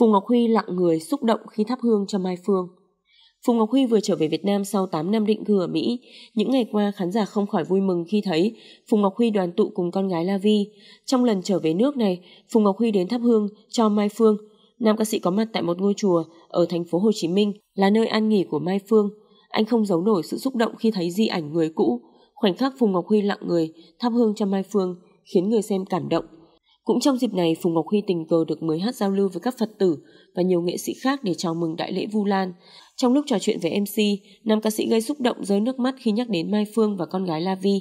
Phùng Ngọc Huy lặng người xúc động khi thắp hương cho Mai Phương. Phùng Ngọc Huy vừa trở về Việt Nam sau 8 năm định cư ở Mỹ. Những ngày qua, khán giả không khỏi vui mừng khi thấy Phùng Ngọc Huy đoàn tụ cùng con gái La Vi. Trong lần trở về nước này, Phùng Ngọc Huy đến thắp hương cho Mai Phương. Nam ca sĩ có mặt tại một ngôi chùa ở thành phố Hồ Chí Minh là nơi an nghỉ của Mai Phương. Anh không giấu nổi sự xúc động khi thấy di ảnh người cũ. Khoảnh khắc Phùng Ngọc Huy lặng người thắp hương cho Mai Phương khiến người xem cảm động. Cũng trong dịp này, Phùng Ngọc Huy tình cờ được mới hát giao lưu với các Phật tử và nhiều nghệ sĩ khác để chào mừng đại lễ Vu Lan. Trong lúc trò chuyện với MC, nam ca sĩ gây xúc động rơi nước mắt khi nhắc đến Mai Phương và con gái La Vi.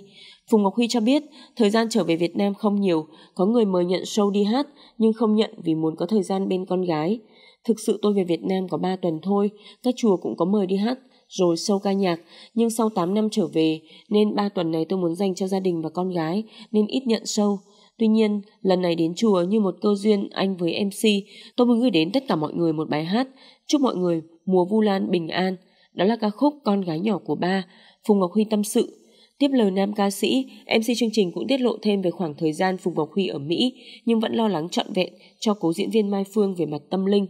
Phùng Ngọc Huy cho biết, thời gian trở về Việt Nam không nhiều, có người mời nhận show đi hát nhưng không nhận vì muốn có thời gian bên con gái. Thực sự tôi về Việt Nam có 3 tuần thôi, các chùa cũng có mời đi hát, rồi sâu ca nhạc, nhưng sau 8 năm trở về nên 3 tuần này tôi muốn dành cho gia đình và con gái nên ít nhận sâu. Tuy nhiên, lần này đến chùa như một cơ duyên anh với MC, tôi muốn gửi đến tất cả mọi người một bài hát. Chúc mọi người mùa Vu Lan bình an. Đó là ca khúc Con gái nhỏ của ba, Phùng Ngọc Huy tâm sự. Tiếp lời nam ca sĩ, MC chương trình cũng tiết lộ thêm về khoảng thời gian Phùng Ngọc Huy ở Mỹ, nhưng vẫn lo lắng trọn vẹn cho cố diễn viên Mai Phương về mặt tâm linh.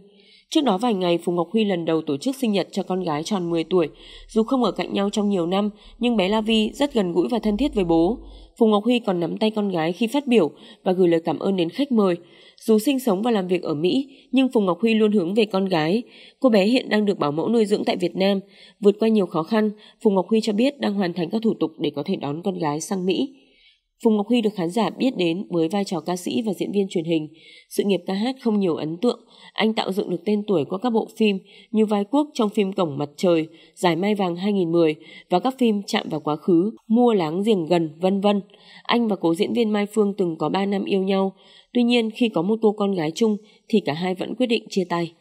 Trước đó vài ngày, Phùng Ngọc Huy lần đầu tổ chức sinh nhật cho con gái tròn 10 tuổi. Dù không ở cạnh nhau trong nhiều năm, nhưng bé La Vi rất gần gũi và thân thiết với bố. Phùng Ngọc Huy còn nắm tay con gái khi phát biểu và gửi lời cảm ơn đến khách mời. Dù sinh sống và làm việc ở Mỹ, nhưng Phùng Ngọc Huy luôn hướng về con gái. Cô bé hiện đang được bảo mẫu nuôi dưỡng tại Việt Nam. Vượt qua nhiều khó khăn, Phùng Ngọc Huy cho biết đang hoàn thành các thủ tục để có thể đón con gái sang Mỹ. Phùng Ngọc Huy được khán giả biết đến với vai trò ca sĩ và diễn viên truyền hình. Sự nghiệp ca hát không nhiều ấn tượng, anh tạo dựng được tên tuổi qua các bộ phim như vai quốc trong phim Cổng Mặt Trời, Giải Mai Vàng 2010 và các phim Chạm vào Quá Khứ, Mua Láng Giềng Gần, vân vân. Anh và cố diễn viên Mai Phương từng có 3 năm yêu nhau, tuy nhiên khi có một cô con gái chung thì cả hai vẫn quyết định chia tay.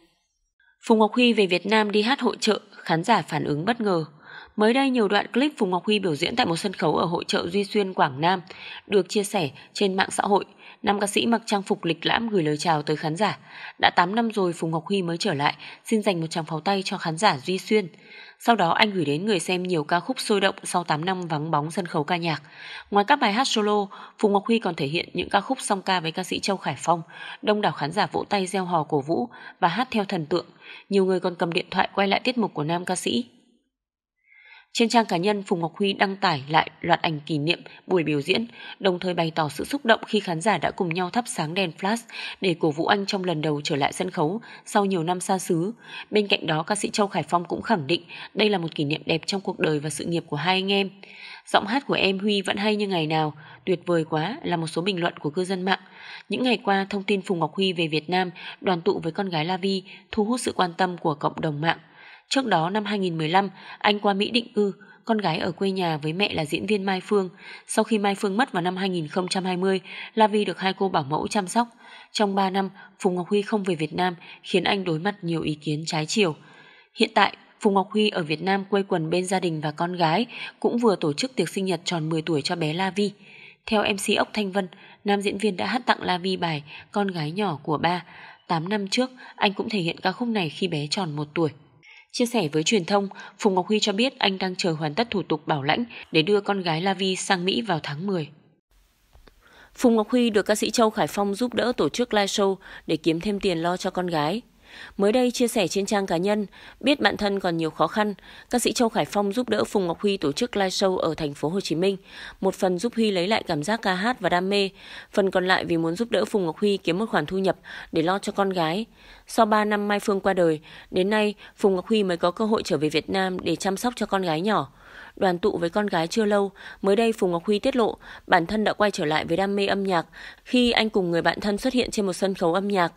Phùng Ngọc Huy về Việt Nam đi hát hội trợ, khán giả phản ứng bất ngờ. Mới đây nhiều đoạn clip Phùng Ngọc Huy biểu diễn tại một sân khấu ở hội trợ Duy Xuyên, Quảng Nam được chia sẻ trên mạng xã hội. Nam ca sĩ mặc trang phục lịch lãm gửi lời chào tới khán giả. Đã 8 năm rồi Phùng Ngọc Huy mới trở lại, xin dành một tràng pháo tay cho khán giả Duy Xuyên. Sau đó anh gửi đến người xem nhiều ca khúc sôi động sau 8 năm vắng bóng sân khấu ca nhạc. Ngoài các bài hát solo, Phùng Ngọc Huy còn thể hiện những ca khúc song ca với ca sĩ Châu Khải Phong. Đông đảo khán giả vỗ tay reo hò cổ vũ và hát theo thần tượng. Nhiều người còn cầm điện thoại quay lại tiết mục của nam ca sĩ. Trên trang cá nhân, Phùng Ngọc Huy đăng tải lại loạt ảnh kỷ niệm buổi biểu diễn, đồng thời bày tỏ sự xúc động khi khán giả đã cùng nhau thắp sáng đèn flash để cổ vũ anh trong lần đầu trở lại sân khấu sau nhiều năm xa xứ. Bên cạnh đó, ca sĩ Châu Khải Phong cũng khẳng định đây là một kỷ niệm đẹp trong cuộc đời và sự nghiệp của hai anh em. Giọng hát của em Huy vẫn hay như ngày nào, tuyệt vời quá là một số bình luận của cư dân mạng. Những ngày qua, thông tin Phùng Ngọc Huy về Việt Nam đoàn tụ với con gái La Vi thu hút sự quan tâm của cộng đồng mạng. Trước đó năm 2015, anh qua Mỹ định cư, con gái ở quê nhà với mẹ là diễn viên Mai Phương. Sau khi Mai Phương mất vào năm 2020, La Vi được hai cô bảo mẫu chăm sóc. Trong 3 năm, Phùng Ngọc Huy không về Việt Nam, khiến anh đối mặt nhiều ý kiến trái chiều. Hiện tại, Phùng Ngọc Huy ở Việt Nam quây quần bên gia đình và con gái, cũng vừa tổ chức tiệc sinh nhật tròn 10 tuổi cho bé La Vi. Theo MC Ốc Thanh Vân, nam diễn viên đã hát tặng La Vi bài Con gái nhỏ của ba. 8 năm trước, anh cũng thể hiện ca khúc này khi bé tròn 1 tuổi. Chia sẻ với truyền thông, Phùng Ngọc Huy cho biết anh đang chờ hoàn tất thủ tục bảo lãnh để đưa con gái La Vi sang Mỹ vào tháng 10. Phùng Ngọc Huy được ca sĩ Châu Khải Phong giúp đỡ tổ chức live show để kiếm thêm tiền lo cho con gái. Mới đây chia sẻ trên trang cá nhân, biết bạn thân còn nhiều khó khăn, ca sĩ Châu Khải Phong giúp đỡ Phùng Ngọc Huy tổ chức live show ở thành phố Hồ Chí Minh, một phần giúp Huy lấy lại cảm giác ca hát và đam mê, phần còn lại vì muốn giúp đỡ Phùng Ngọc Huy kiếm một khoản thu nhập để lo cho con gái. Sau 3 năm Mai Phương qua đời, đến nay Phùng Ngọc Huy mới có cơ hội trở về Việt Nam để chăm sóc cho con gái nhỏ. Đoàn tụ với con gái chưa lâu, mới đây Phùng Ngọc Huy tiết lộ bản thân đã quay trở lại với đam mê âm nhạc khi anh cùng người bạn thân xuất hiện trên một sân khấu âm nhạc.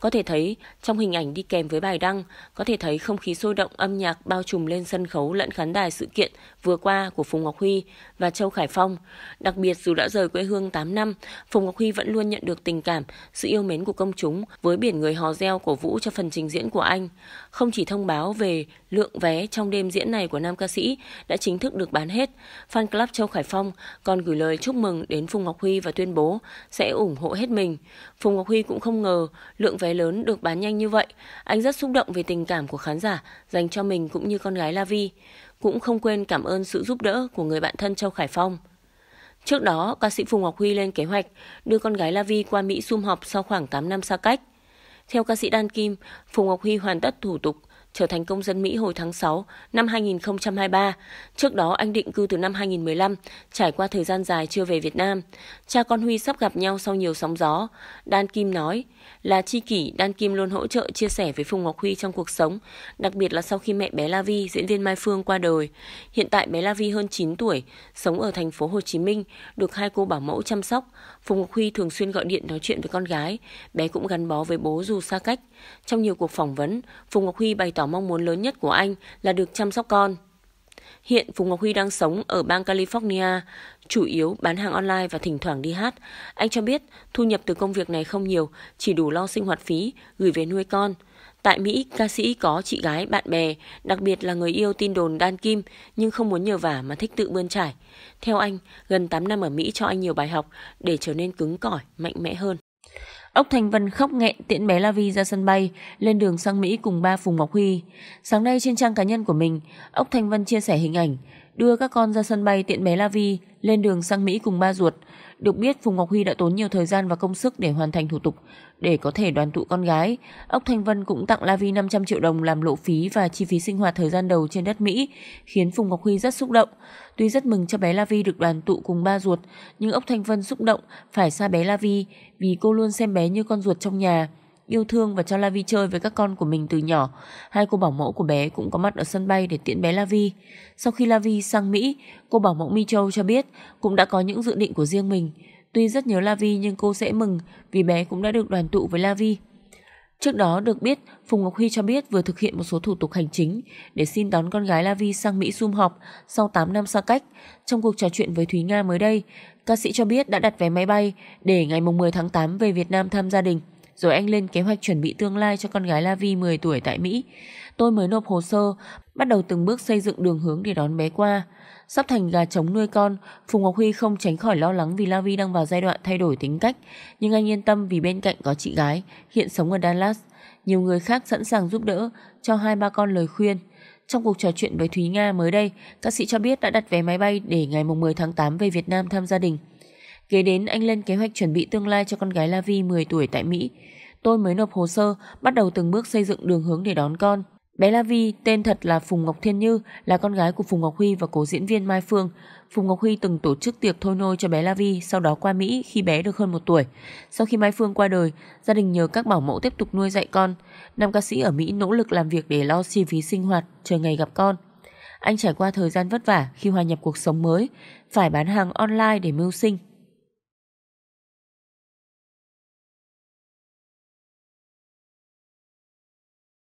Có thể thấy, trong hình ảnh đi kèm với bài đăng, có thể thấy không khí sôi động âm nhạc bao trùm lên sân khấu lẫn khán đài sự kiện vừa qua của Phùng Ngọc Huy và Châu Khải Phong. Đặc biệt dù đã rời quê hương 8 năm, Phùng Ngọc Huy vẫn luôn nhận được tình cảm, sự yêu mến của công chúng với biển người hò reo cổ vũ cho phần trình diễn của anh. Không chỉ thông báo về Lượng vé trong đêm diễn này của nam ca sĩ đã chính thức được bán hết. Fan club Châu Khải Phong còn gửi lời chúc mừng đến Phùng Ngọc Huy và tuyên bố sẽ ủng hộ hết mình. Phùng Ngọc Huy cũng không ngờ lượng vé lớn được bán nhanh như vậy. Anh rất xúc động về tình cảm của khán giả dành cho mình cũng như con gái La Vi. Cũng không quên cảm ơn sự giúp đỡ của người bạn thân Châu Khải Phong. Trước đó, ca sĩ Phùng Ngọc Huy lên kế hoạch đưa con gái La Vi qua Mỹ sum họp sau khoảng 8 năm xa cách. Theo ca sĩ Đan Kim, Phùng Ngọc Huy hoàn tất thủ tục trở thành công dân Mỹ hồi tháng 6 năm 2023. Trước đó, anh định cư từ năm 2015, trải qua thời gian dài chưa về Việt Nam. Cha con Huy sắp gặp nhau sau nhiều sóng gió. Đan Kim nói, là chi kỷ, Đan Kim luôn hỗ trợ chia sẻ với Phùng Ngọc Huy trong cuộc sống, đặc biệt là sau khi mẹ bé La Vi, diễn viên Mai Phương qua đời. Hiện tại bé La Vi hơn 9 tuổi, sống ở thành phố Hồ Chí Minh, được hai cô bảo mẫu chăm sóc. Phùng Ngọc Huy thường xuyên gọi điện nói chuyện với con gái, bé cũng gắn bó với bố dù xa cách. Trong nhiều cuộc phỏng vấn, Phùng Ngọc Huy bày tỏ mong muốn lớn nhất của anh là được chăm sóc con. Hiện Phùng Ngọc Huy đang sống ở bang California, chủ yếu bán hàng online và thỉnh thoảng đi hát. Anh cho biết thu nhập từ công việc này không nhiều, chỉ đủ lo sinh hoạt phí, gửi về nuôi con. Tại Mỹ, ca sĩ có chị gái, bạn bè, đặc biệt là người yêu tin đồn Dan Kim, nhưng không muốn nhờ vả mà thích tự bươn trải. Theo anh, gần 8 năm ở Mỹ cho anh nhiều bài học để trở nên cứng cỏi, mạnh mẽ hơn. Ốc Thành Vân khóc nghẹn tiễn bé La Vi ra sân bay, lên đường sang Mỹ cùng ba Phùng Ngọc Huy. Sáng nay trên trang cá nhân của mình, Ốc Thành Vân chia sẻ hình ảnh đưa các con ra sân bay tiện bé La Vi lên đường sang Mỹ cùng ba ruột. Được biết Phùng Ngọc Huy đã tốn nhiều thời gian và công sức để hoàn thành thủ tục để có thể đoàn tụ con gái. Ốc Thanh Vân cũng tặng La Vi 500 triệu đồng làm lộ phí và chi phí sinh hoạt thời gian đầu trên đất Mỹ, khiến Phùng Ngọc Huy rất xúc động. Tuy rất mừng cho bé La Vi được đoàn tụ cùng ba ruột, nhưng Ốc Thanh Vân xúc động phải xa bé La Vi vì cô luôn xem bé như con ruột trong nhà yêu thương và cho Lavi chơi với các con của mình từ nhỏ. Hai cô bảo mẫu của bé cũng có mặt ở sân bay để tiễn bé Lavi. Sau khi Lavi sang Mỹ, cô bảo mẫu Mi Châu cho biết cũng đã có những dự định của riêng mình. Tuy rất nhớ Lavi nhưng cô sẽ mừng vì bé cũng đã được đoàn tụ với Lavi. Trước đó được biết, Phùng Ngọc Huy cho biết vừa thực hiện một số thủ tục hành chính để xin đón con gái Lavi sang Mỹ sum họp sau 8 năm xa cách. Trong cuộc trò chuyện với Thúy Nga mới đây, ca sĩ cho biết đã đặt vé máy bay để ngày 10 tháng 8 về Việt Nam thăm gia đình rồi anh lên kế hoạch chuẩn bị tương lai cho con gái La Vi 10 tuổi tại Mỹ. Tôi mới nộp hồ sơ, bắt đầu từng bước xây dựng đường hướng để đón bé qua. Sắp thành gà trống nuôi con, Phùng Ngọc Huy không tránh khỏi lo lắng vì La Vi đang vào giai đoạn thay đổi tính cách, nhưng anh yên tâm vì bên cạnh có chị gái, hiện sống ở Dallas. Nhiều người khác sẵn sàng giúp đỡ, cho hai ba con lời khuyên. Trong cuộc trò chuyện với Thúy Nga mới đây, ca sĩ cho biết đã đặt vé máy bay để ngày 10 tháng 8 về Việt Nam thăm gia đình. Kế đến anh lên kế hoạch chuẩn bị tương lai cho con gái La Vi 10 tuổi tại Mỹ. Tôi mới nộp hồ sơ, bắt đầu từng bước xây dựng đường hướng để đón con. Bé La Vi tên thật là Phùng Ngọc Thiên Như, là con gái của Phùng Ngọc Huy và cố diễn viên Mai Phương. Phùng Ngọc Huy từng tổ chức tiệc thôi nôi cho bé La Vi sau đó qua Mỹ khi bé được hơn một tuổi. Sau khi Mai Phương qua đời, gia đình nhờ các bảo mẫu tiếp tục nuôi dạy con. Nam ca sĩ ở Mỹ nỗ lực làm việc để lo chi phí sinh hoạt, chờ ngày gặp con. Anh trải qua thời gian vất vả khi hòa nhập cuộc sống mới, phải bán hàng online để mưu sinh.